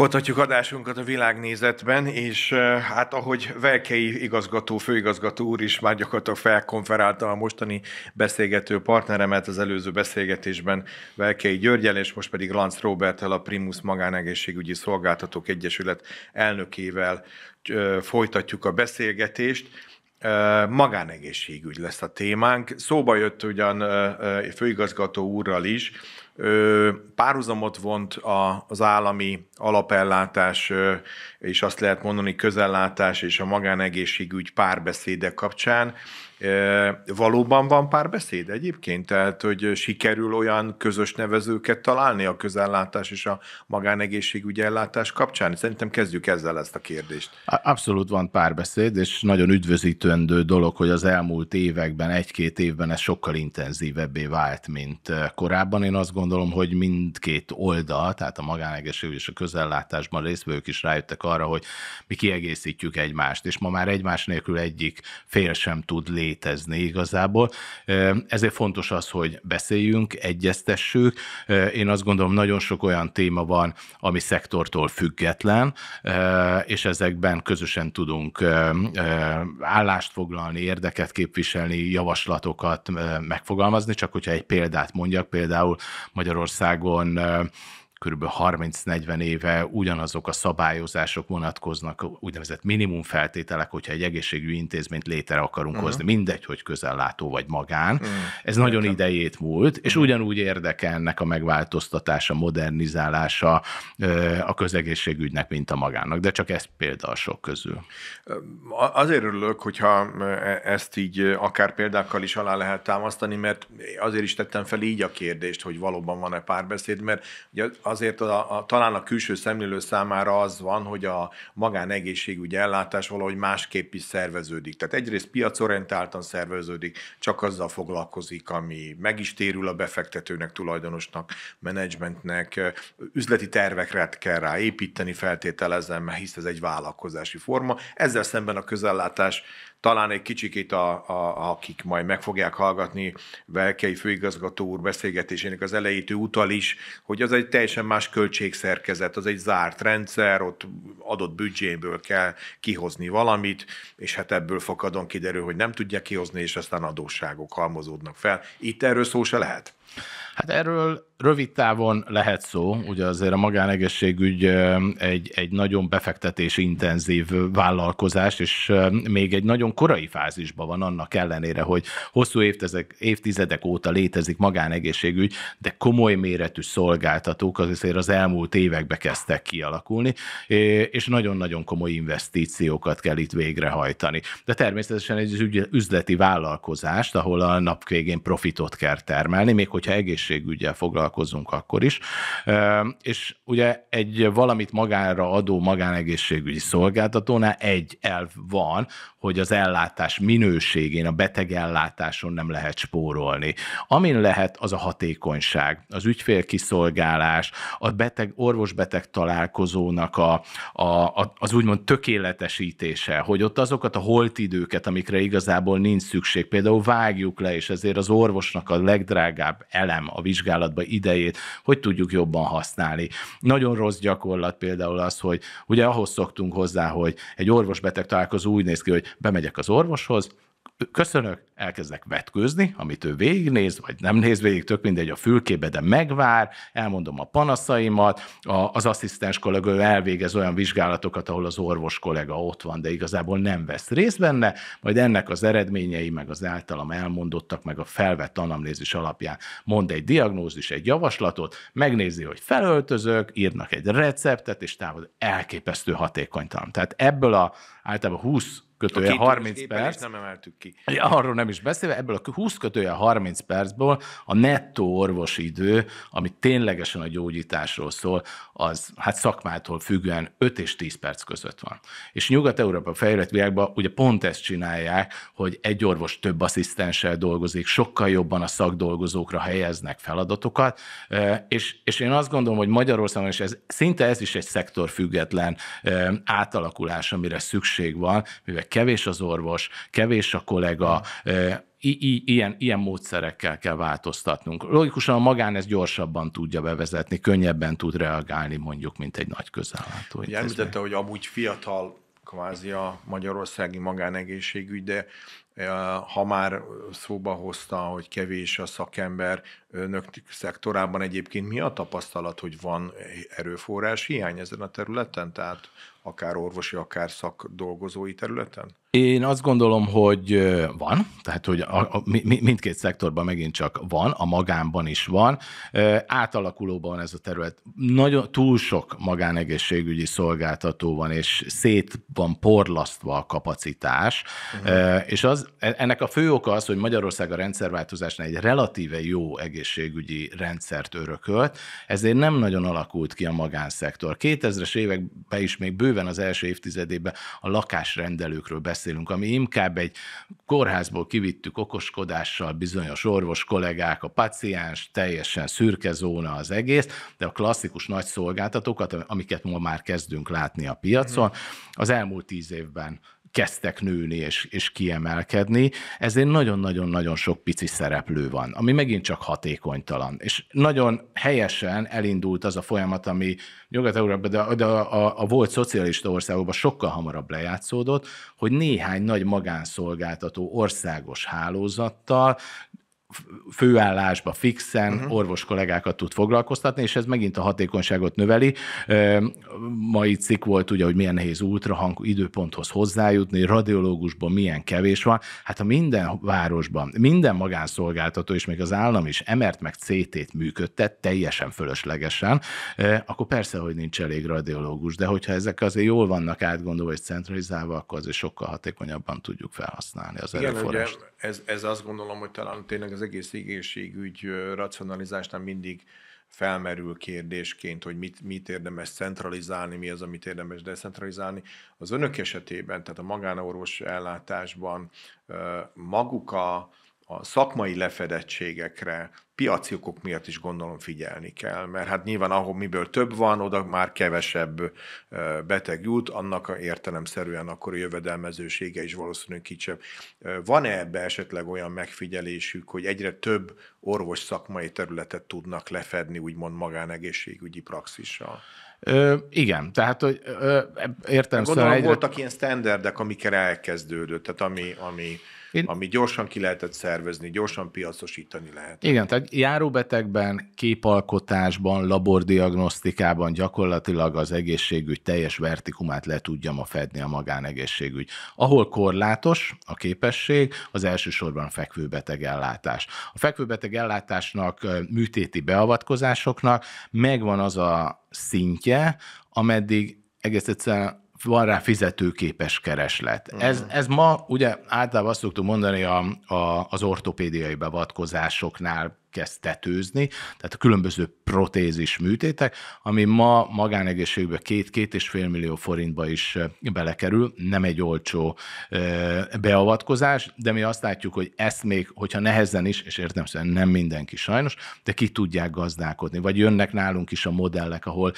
Folytatjuk adásunkat a világnézetben, és eh, hát ahogy Velkei igazgató, főigazgató úr is már gyakorlatilag felkonferálta a mostani beszélgető partneremet az előző beszélgetésben Velkei Györgyel, és most pedig Lanz Robertel, a Primus Magánegészségügyi Szolgáltatók Egyesület elnökével eh, folytatjuk a beszélgetést eh, magánegészségügy lesz a témánk. Szóba jött ugyan főigazgató úrral is, párhuzamot vont az állami alapellátás és azt lehet mondani közellátás és a magánegészségügy párbeszéde kapcsán. Valóban van párbeszéd egyébként? Tehát, hogy sikerül olyan közös nevezőket találni a közellátás és a magánegészségügy ellátás kapcsán? Szerintem kezdjük ezzel ezt a kérdést. Abszolút van párbeszéd, és nagyon üdvözítőendő dolog, hogy az elmúlt években, egy-két évben ez sokkal intenzívebbé vált, mint korábban. Én azt gondolom, hogy mindkét oldal, tehát a magánegészségügy és a közellátásban részvők is rájöttek arra, hogy mi kiegészítjük egymást, és ma már egymás nélkül egyik fél sem tud létezni igazából. Ezért fontos az, hogy beszéljünk, egyeztessük. Én azt gondolom, nagyon sok olyan téma van, ami szektortól független, és ezekben közösen tudunk állást foglalni, érdeket képviselni, javaslatokat megfogalmazni, csak hogyha egy példát mondjak, például Magyarországon kb. 30-40 éve ugyanazok a szabályozások vonatkoznak, úgynevezett minimum feltételek, hogyha egy egészségügyi intézményt létre akarunk uh-huh. hozni, mindegy, hogy közellátó vagy magán. Uh-huh. Ez Értem. nagyon idejét múlt, és uh-huh. ugyanúgy érdekel ennek a megváltoztatása, modernizálása a közegészségügynek, mint a magának, De csak ez példa a sok közül. Azért örülök, hogyha e, ezt így akár példákkal is alá lehet támasztani, mert azért is tettem fel így a kérdést, hogy valóban van-e párbeszéd, mert ugye azért a, a, talán a külső szemlélő számára az van, hogy a magánegészségügyi ellátás valahogy másképp is szerveződik. Tehát egyrészt piacorientáltan szerveződik, csak azzal foglalkozik, ami meg is térül a befektetőnek, tulajdonosnak, menedzsmentnek, üzleti tervekre kell rá építeni, feltételezem, hisz ez egy vállalkozási forma. Ezzel szemben a közellátás talán egy kicsikét, a, a, akik majd meg fogják hallgatni Velkei főigazgató úr beszélgetésének az elejétő utal is, hogy az egy teljesen más költségszerkezet, az egy zárt rendszer, ott adott büdzséből kell kihozni valamit, és hát ebből fakadon kiderül, hogy nem tudják kihozni, és aztán adósságok halmozódnak fel. Itt erről szó se lehet. Hát erről rövid távon lehet szó, ugye azért a magánegészségügy egy, egy nagyon befektetés intenzív vállalkozás, és még egy nagyon korai fázisban van annak ellenére, hogy hosszú évtizedek, évtizedek óta létezik magánegészségügy, de komoly méretű szolgáltatók azért az elmúlt évekbe kezdtek kialakulni, és nagyon-nagyon komoly investíciókat kell itt végrehajtani. De természetesen egy üzleti vállalkozást, ahol a nap végén profitot kell termelni, még hogyha egész egészségügyel foglalkozunk akkor is. És ugye egy valamit magára adó magánegészségügyi szolgáltatónál egy elv van, hogy az ellátás minőségén, a betegellátáson nem lehet spórolni. Amin lehet, az a hatékonyság, az ügyfélkiszolgálás, a beteg, orvos-beteg találkozónak a, a, a, az úgymond tökéletesítése, hogy ott azokat a holtidőket, amikre igazából nincs szükség, például vágjuk le, és ezért az orvosnak a legdrágább elem a vizsgálatba idejét, hogy tudjuk jobban használni. Nagyon rossz gyakorlat például az, hogy ugye ahhoz szoktunk hozzá, hogy egy orvos-beteg találkozó úgy néz ki, hogy bemegyek az orvoshoz, köszönök, elkezdek vetkőzni, amit ő végignéz, vagy nem néz végig, tök mindegy a fülkébe, de megvár, elmondom a panaszaimat, a, az asszisztens kollega elvégez olyan vizsgálatokat, ahol az orvos kollega ott van, de igazából nem vesz részt benne, majd ennek az eredményei, meg az általam elmondottak, meg a felvett anamnézis alapján mond egy diagnózis, egy javaslatot, megnézi, hogy felöltözök, írnak egy receptet, és távol elképesztő hatékonytalan. Tehát ebből a általában 20 kötője 30 perc. nem emeltük ki. Arról nem is beszélve, ebből a 20 kötője 30 percből a nettó orvosi idő, ami ténylegesen a gyógyításról szól, az hát szakmától függően 5 és 10 perc között van. És Nyugat-Európa fejlett világban ugye pont ezt csinálják, hogy egy orvos több asszisztenssel dolgozik, sokkal jobban a szakdolgozókra helyeznek feladatokat, és, és én azt gondolom, hogy Magyarországon is ez, szinte ez is egy szektorfüggetlen átalakulás, amire szükség van, mivel kevés az orvos, kevés a kollega, I- i- ilyen, ilyen módszerekkel kell változtatnunk. Logikusan a magán ez gyorsabban tudja bevezetni, könnyebben tud reagálni mondjuk, mint egy nagy közállátó. Ugye említette, hogy amúgy fiatal kvázi a magyarországi magánegészségügy, de e, ha már szóba hozta, hogy kevés a szakember, önök szektorában egyébként mi a tapasztalat, hogy van eh, erőforrás hiány ezen a területen, tehát akár orvosi, akár szakdolgozói területen? Én azt gondolom, hogy eh, van, tehát hogy a, a, mi, mindkét szektorban megint csak van, a magánban is van. E, átalakulóban van ez a terület. Nagyon túl sok magánegészségügyi szolgáltató van, és szét van porlasztva a kapacitás, uh-huh. e, és az, e, ennek a fő oka az, hogy Magyarország a rendszerváltozásnál egy relatíve jó egészségügyi egészségügyi rendszert örökölt, ezért nem nagyon alakult ki a magánszektor. 2000-es években is még bőven az első évtizedében a lakásrendelőkről beszélünk, ami inkább egy kórházból kivittük okoskodással bizonyos orvos kollégák, a paciens, teljesen szürke zóna az egész, de a klasszikus nagy szolgáltatókat, amiket ma már kezdünk látni a piacon, mhm. az elmúlt tíz évben kezdtek nőni és, és kiemelkedni, ezért nagyon-nagyon-nagyon sok pici szereplő van, ami megint csak hatékonytalan. És nagyon helyesen elindult az a folyamat, ami Nyugat-Európában, de, de a, a, a volt szocialista országokban sokkal hamarabb lejátszódott, hogy néhány nagy magánszolgáltató országos hálózattal főállásba fixen uh-huh. orvos kollégákat tud foglalkoztatni, és ez megint a hatékonyságot növeli. Mai cikk volt ugye, hogy milyen nehéz ultrahang időponthoz hozzájutni, radiológusban milyen kevés van. Hát ha minden városban, minden magánszolgáltató, és még az állam is emert meg CT-t működtet, teljesen fölöslegesen, akkor persze, hogy nincs elég radiológus, de hogyha ezek azért jól vannak átgondolva és centralizálva, akkor azért sokkal hatékonyabban tudjuk felhasználni az Igen, erőforrást. Ugye ez, ez azt gondolom, hogy talán tényleg az az egész egészségügy racionalizásnál mindig felmerül kérdésként, hogy mit, mit érdemes centralizálni, mi az, amit érdemes decentralizálni. Az önök esetében, tehát a magánorvos ellátásban maguk a, a szakmai lefedettségekre, piaci okok miatt is gondolom figyelni kell, mert hát nyilván ahol miből több van, oda már kevesebb beteg jut, annak értelemszerűen akkor a jövedelmezősége is valószínűleg kicsebb. Van-e ebbe esetleg olyan megfigyelésük, hogy egyre több orvos szakmai területet tudnak lefedni, úgymond magánegészségügyi praxissal? Ö, igen, tehát hogy értem. Szóval gondolom, egyre... voltak ilyen standardek, amikre elkezdődött, tehát ami, ami én... ami gyorsan ki lehetett szervezni, gyorsan piacosítani lehet. Igen, tehát járóbetegben, képalkotásban, labordiagnosztikában gyakorlatilag az egészségügy teljes vertikumát le tudja ma fedni a magánegészségügy. Ahol korlátos a képesség, az elsősorban a fekvőbeteg ellátás. A fekvőbeteg ellátásnak, műtéti beavatkozásoknak megvan az a szintje, ameddig egész egyszerűen van rá fizetőképes kereslet. Uh-huh. Ez, ez ma ugye általában azt szoktuk mondani a, a, az ortopédiai beavatkozásoknál, kezd tetőzni, tehát a különböző protézis műtétek, ami ma magánegészségbe két-két és fél millió forintba is belekerül, nem egy olcsó beavatkozás, de mi azt látjuk, hogy ezt még, hogyha nehezen is, és értem szerint nem mindenki sajnos, de ki tudják gazdálkodni, vagy jönnek nálunk is a modellek, ahol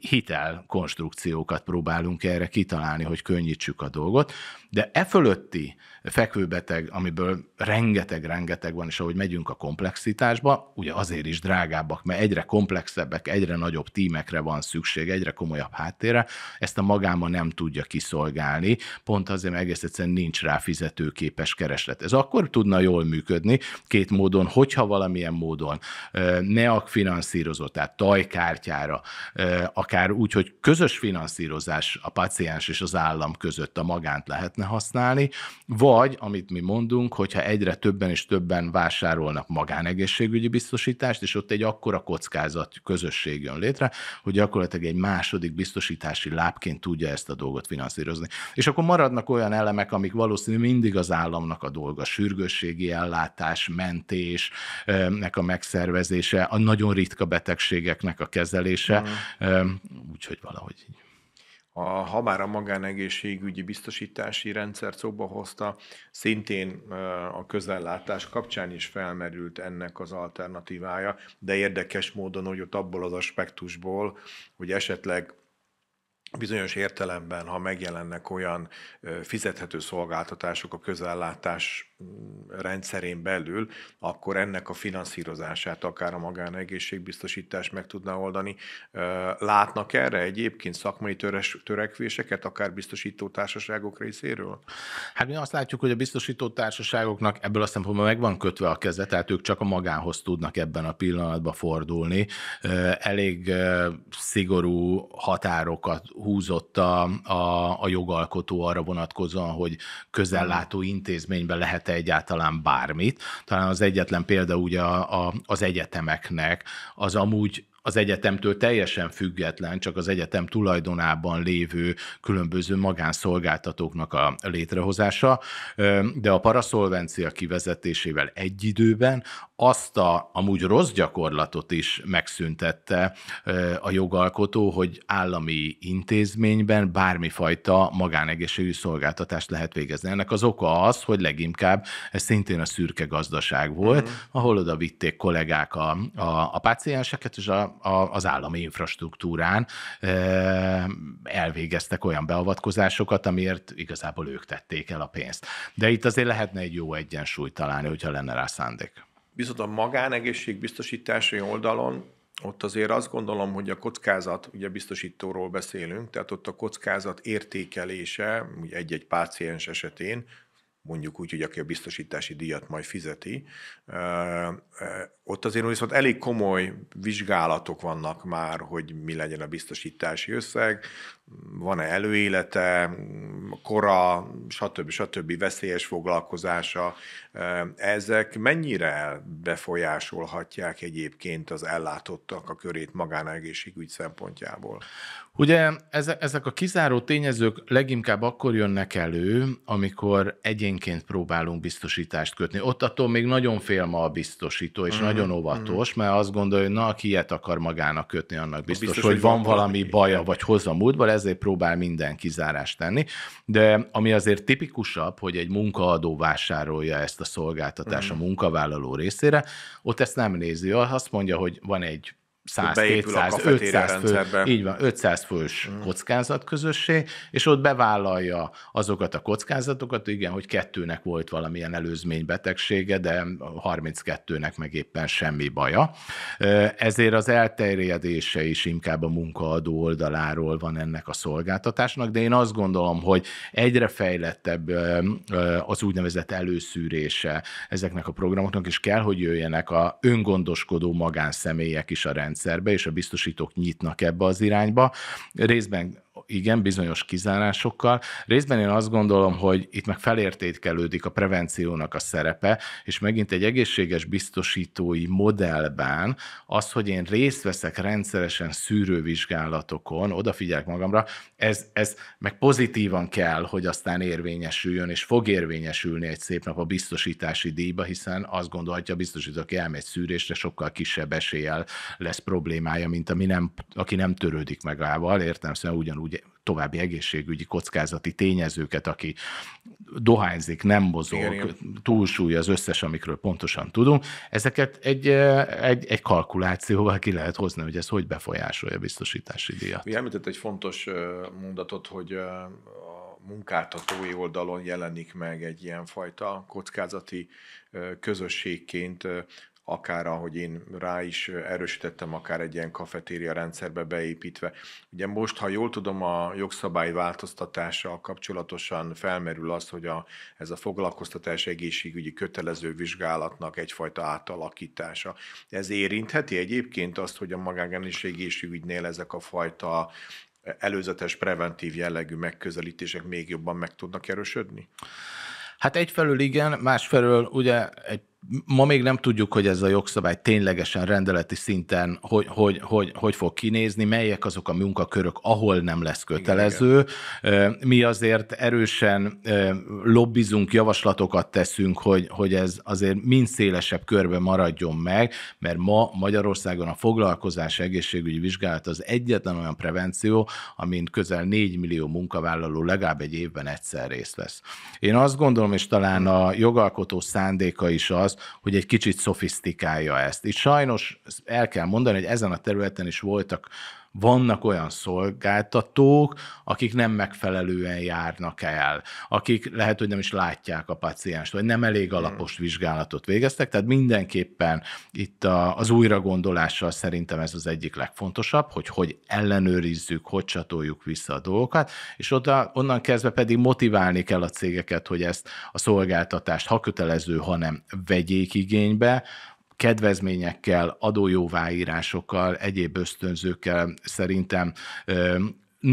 hitel konstrukciókat próbálunk erre kitalálni, hogy könnyítsük a dolgot, de e fölötti fekvőbeteg, amiből rengeteg-rengeteg van, és ahogy megyünk a komplexitásba, ugye azért is drágábbak, mert egyre komplexebbek, egyre nagyobb tímekre van szükség, egyre komolyabb háttérre, ezt a magáma nem tudja kiszolgálni, pont azért, mert egész egyszerűen nincs rá fizetőképes kereslet. Ez akkor tudna jól működni két módon, hogyha valamilyen módon NEAK finanszírozó, tehát tajkártyára, akár úgy, hogy közös finanszírozás a paciens és az állam között a magánt lehetne használni, vagy vagy, amit mi mondunk, hogyha egyre többen és többen vásárolnak magánegészségügyi biztosítást, és ott egy akkora kockázat közösség jön létre, hogy gyakorlatilag egy második biztosítási lábként tudja ezt a dolgot finanszírozni. És akkor maradnak olyan elemek, amik valószínű mindig az államnak a dolga, sürgősségi ellátás, mentés, nek a megszervezése, a nagyon ritka betegségeknek a kezelése, mm. úgyhogy valahogy így a, ha már a magánegészségügyi biztosítási rendszer szóba hozta, szintén a közellátás kapcsán is felmerült ennek az alternatívája, de érdekes módon, hogy ott abból az aspektusból, hogy esetleg bizonyos értelemben, ha megjelennek olyan fizethető szolgáltatások a közellátás rendszerén belül, akkor ennek a finanszírozását akár a magánegészségbiztosítás meg tudná oldani. Látnak erre egyébként szakmai töres, törekvéseket, akár biztosító társaságok részéről? Hát mi azt látjuk, hogy a biztosító társaságoknak ebből a szempontból meg van kötve a keze, tehát ők csak a magánhoz tudnak ebben a pillanatban fordulni. Elég szigorú határokat húzott a, a, a jogalkotó arra vonatkozóan, hogy közellátó intézményben lehet lehet-e egyáltalán bármit. Talán az egyetlen példa ugye a, a, az egyetemeknek, az amúgy az egyetemtől teljesen független, csak az egyetem tulajdonában lévő különböző magánszolgáltatóknak a létrehozása, de a paraszolvencia kivezetésével egy időben azt a amúgy rossz gyakorlatot is megszüntette a jogalkotó, hogy állami intézményben bármifajta magánegészségügyi szolgáltatást lehet végezni. Ennek az oka az, hogy leginkább ez szintén a szürke gazdaság volt, mm. ahol oda vitték kollégák a, a, a pácienseket, és a a, az állami infrastruktúrán elvégeztek olyan beavatkozásokat, amiért igazából ők tették el a pénzt. De itt azért lehetne egy jó egyensúly találni, hogyha lenne rá szándék. Viszont a magánegészségbiztosítási oldalon ott azért azt gondolom, hogy a kockázat, ugye biztosítóról beszélünk, tehát ott a kockázat értékelése, ugye egy-egy páciens esetén, mondjuk úgy, hogy aki a biztosítási díjat majd fizeti, ott azért viszont elég komoly vizsgálatok vannak már, hogy mi legyen a biztosítási összeg, van-e előélete, kora, stb. stb. veszélyes foglalkozása. Ezek mennyire befolyásolhatják egyébként az ellátottak a körét magánegészségügy szempontjából? Ugye ezek a kizáró tényezők leginkább akkor jönnek elő, amikor egyénként próbálunk biztosítást kötni. Ott attól még nagyon fél ma a biztosító, és mm. Uh-huh nagyon mm-hmm. óvatos, mert azt gondolja, hogy na, aki ilyet akar magának kötni, annak biztos, biztos hogy, hogy van valami baja, vagy hozza múltból, ezért próbál minden kizárást tenni. De ami azért tipikusabb, hogy egy munkaadó vásárolja ezt a szolgáltatást mm. a munkavállaló részére, ott ezt nem nézi. Azt mondja, hogy van egy 100, 200, 500 fő, így van, 500 fős hmm. kockázatközösség, és ott bevállalja azokat a kockázatokat, igen, hogy kettőnek volt valamilyen betegsége, de 32-nek meg éppen semmi baja. Ezért az elterjedése is inkább a munkaadó oldaláról van ennek a szolgáltatásnak, de én azt gondolom, hogy egyre fejlettebb az úgynevezett előszűrése ezeknek a programoknak, és kell, hogy jöjjenek a öngondoskodó magánszemélyek is a rend rendszerbe, és a biztosítók nyitnak ebbe az irányba. Részben igen, bizonyos kizárásokkal. Részben én azt gondolom, hogy itt meg felértékelődik a prevenciónak a szerepe, és megint egy egészséges biztosítói modellben az, hogy én részt veszek rendszeresen szűrővizsgálatokon, odafigyelek magamra, ez, ez meg pozitívan kell, hogy aztán érvényesüljön, és fog érvényesülni egy szép nap a biztosítási díjba, hiszen azt gondolhatja a biztosító, aki elmegy szűrésre, sokkal kisebb eséllyel lesz problémája, mint ami nem, aki nem törődik meg rával, értem, szóval ugyanúgy további egészségügyi kockázati tényezőket, aki dohányzik, nem mozog, igen. túlsúly az összes, amikről pontosan tudunk, ezeket egy, e, egy, egy kalkulációval ki lehet hozni, hogy ez hogy befolyásolja a biztosítási díjat. Mi említett egy fontos e, mondatot, hogy e, a munkáltatói oldalon jelenik meg egy ilyenfajta kockázati közösségként akár ahogy én rá is erősítettem, akár egy ilyen kafetéria rendszerbe beépítve. Ugye most, ha jól tudom, a jogszabály változtatással kapcsolatosan felmerül az, hogy a, ez a foglalkoztatás egészségügyi kötelező vizsgálatnak egyfajta átalakítása. Ez érintheti egyébként azt, hogy a magágánis egészségügynél ezek a fajta előzetes, preventív jellegű megközelítések még jobban meg tudnak erősödni? Hát egyfelől igen, másfelől ugye egy Ma még nem tudjuk, hogy ez a jogszabály ténylegesen rendeleti szinten hogy, hogy, hogy, hogy fog kinézni, melyek azok a munkakörök, ahol nem lesz kötelező. Igen, Mi azért erősen lobbizunk, javaslatokat teszünk, hogy, hogy ez azért mind szélesebb körbe maradjon meg, mert ma Magyarországon a foglalkozás egészségügyi vizsgálat az egyetlen olyan prevenció, amin közel 4 millió munkavállaló legalább egy évben egyszer részt vesz. Én azt gondolom, és talán a jogalkotó szándéka is az, az, hogy egy kicsit szofisztikálja ezt. És sajnos el kell mondani, hogy ezen a területen is voltak vannak olyan szolgáltatók, akik nem megfelelően járnak el, akik lehet, hogy nem is látják a pacienst, vagy nem elég alapos vizsgálatot végeztek, tehát mindenképpen itt az újragondolással szerintem ez az egyik legfontosabb, hogy hogy ellenőrizzük, hogy csatoljuk vissza a dolgokat, és oda, onnan kezdve pedig motiválni kell a cégeket, hogy ezt a szolgáltatást, ha kötelező, ha nem, vegyék igénybe, kedvezményekkel, adójóváírásokkal, egyéb ösztönzőkkel szerintem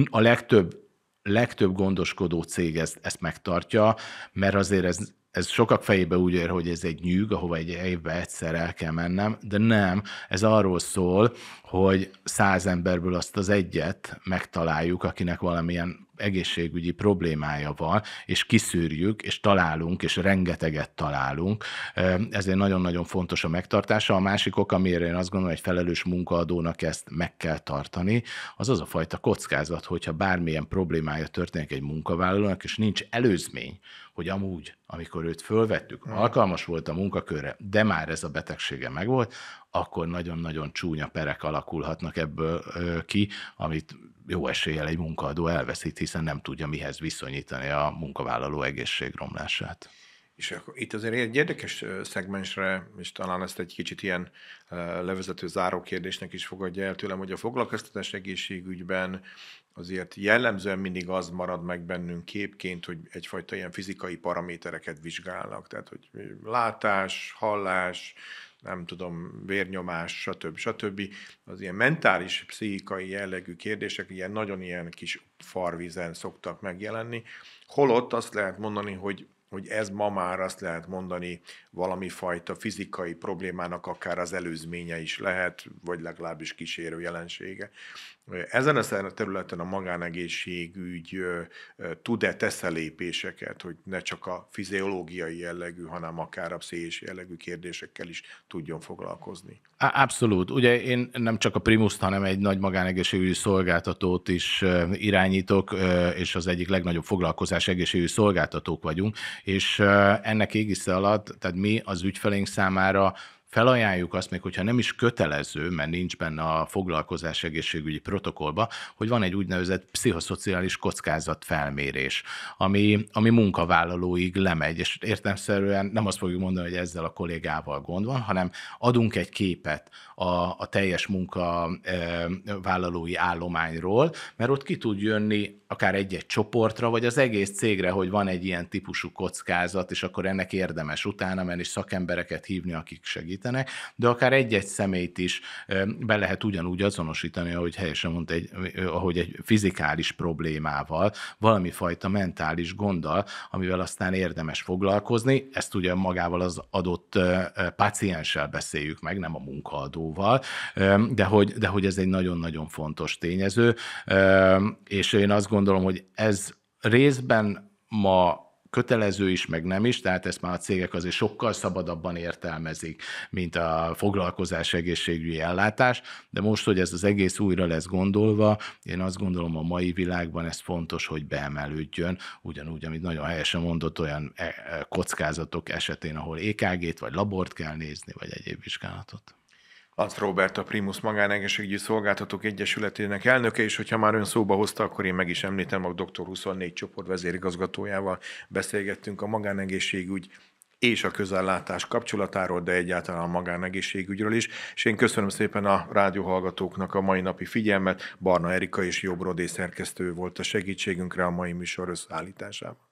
a legtöbb legtöbb gondoskodó cég ezt, ezt megtartja, mert azért ez, ez sokak fejébe úgy ér, hogy ez egy nyűg, ahova egy évbe egyszer el kell mennem, de nem, ez arról szól, hogy száz emberből azt az egyet megtaláljuk, akinek valamilyen egészségügyi problémája van, és kiszűrjük, és találunk, és rengeteget találunk. Ezért nagyon-nagyon fontos a megtartása. A másik ok, amire én azt gondolom, hogy felelős munkaadónak ezt meg kell tartani, az az a fajta kockázat, hogyha bármilyen problémája történik egy munkavállalónak, és nincs előzmény, hogy amúgy, amikor őt fölvettük, hmm. alkalmas volt a munkakörre, de már ez a betegsége megvolt, akkor nagyon-nagyon csúnya perek alakulhatnak ebből ki, amit jó eséllyel egy munkaadó elveszít, hiszen nem tudja mihez viszonyítani a munkavállaló egészségromlását. És akkor itt azért egy érdekes szegmensre, és talán ezt egy kicsit ilyen levezető záró kérdésnek is fogadja el tőlem, hogy a foglalkoztatás egészségügyben azért jellemzően mindig az marad meg bennünk képként, hogy egyfajta ilyen fizikai paramétereket vizsgálnak, tehát hogy látás, hallás, nem tudom, vérnyomás, stb. stb. Az ilyen mentális, pszichikai jellegű kérdések ilyen nagyon ilyen kis farvizen szoktak megjelenni, holott azt lehet mondani, hogy hogy ez ma már azt lehet mondani valami fajta fizikai problémának akár az előzménye is lehet, vagy legalábbis kísérő jelensége. Ezen a területen a magánegészségügy tud-e tesz lépéseket, hogy ne csak a fiziológiai jellegű, hanem akár a pszichés jellegű kérdésekkel is tudjon foglalkozni? Abszolút. Ugye én nem csak a primus hanem egy nagy magánegészségügyi szolgáltatót is irányítok, és az egyik legnagyobb foglalkozás egészségügyi szolgáltatók vagyunk, és ennek égisze alatt, tehát mi az ügyfelénk számára felajánljuk azt, még hogyha nem is kötelező, mert nincs benne a foglalkozás egészségügyi protokollba, hogy van egy úgynevezett pszichoszociális kotkázat-felmérés, ami, ami munkavállalóig lemegy, és értelmszerűen nem azt fogjuk mondani, hogy ezzel a kollégával gond van, hanem adunk egy képet a, a teljes munkavállalói e, állományról, mert ott ki tud jönni akár egy-egy csoportra, vagy az egész cégre, hogy van egy ilyen típusú kockázat, és akkor ennek érdemes utána menni, és szakembereket hívni, akik segít segítenek, de akár egy-egy szemét is be lehet ugyanúgy azonosítani, ahogy helyesen mondta, egy, ahogy egy fizikális problémával, valami fajta mentális gonddal, amivel aztán érdemes foglalkozni. Ezt ugye magával az adott pacienssel beszéljük meg, nem a munkaadóval, de hogy, de hogy ez egy nagyon-nagyon fontos tényező, és én azt gondolom, hogy ez részben ma kötelező is, meg nem is, tehát ezt már a cégek azért sokkal szabadabban értelmezik, mint a foglalkozás egészségügyi ellátás, de most, hogy ez az egész újra lesz gondolva, én azt gondolom a mai világban ez fontos, hogy beemelődjön, ugyanúgy, amit nagyon helyesen mondott, olyan e, e, kockázatok esetén, ahol EKG-t vagy labort kell nézni, vagy egyéb vizsgálatot. Az Robert a Primus Magánegészségügyi Szolgáltatók Egyesületének elnöke, és hogyha már ön szóba hozta, akkor én meg is említem, a Dr. 24 csoport vezérigazgatójával beszélgettünk a magánegészségügy és a közellátás kapcsolatáról, de egyáltalán a magánegészségügyről is. És én köszönöm szépen a rádióhallgatóknak a mai napi figyelmet. Barna Erika és Jobrodé szerkesztő volt a segítségünkre a mai műsor összeállításában.